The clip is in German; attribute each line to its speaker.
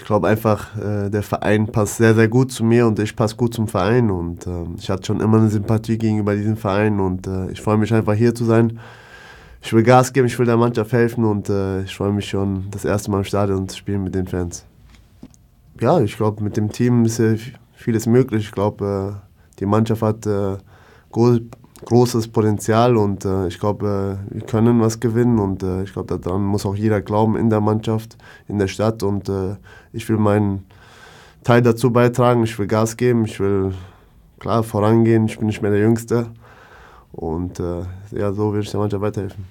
Speaker 1: ich glaube einfach, äh, der Verein passt sehr, sehr gut zu mir und ich passe gut zum Verein. Und äh, ich hatte schon immer eine Sympathie gegenüber diesem Verein und äh, ich freue mich einfach hier zu sein. Ich will Gas geben, ich will der Mannschaft helfen und äh, ich freue mich schon, das erste Mal im Stadion zu spielen mit den Fans. Ja, ich glaube, mit dem Team ist vieles möglich. Ich glaube, äh, die Mannschaft hat äh, große, großes Potenzial und äh, ich glaube, äh, wir können was gewinnen und äh, ich glaube, daran muss auch jeder glauben in der Mannschaft, in der Stadt und äh, ich will meinen Teil dazu beitragen, ich will Gas geben, ich will klar vorangehen, ich bin nicht mehr der Jüngste und äh, ja, so will ich der Mannschaft weiterhelfen.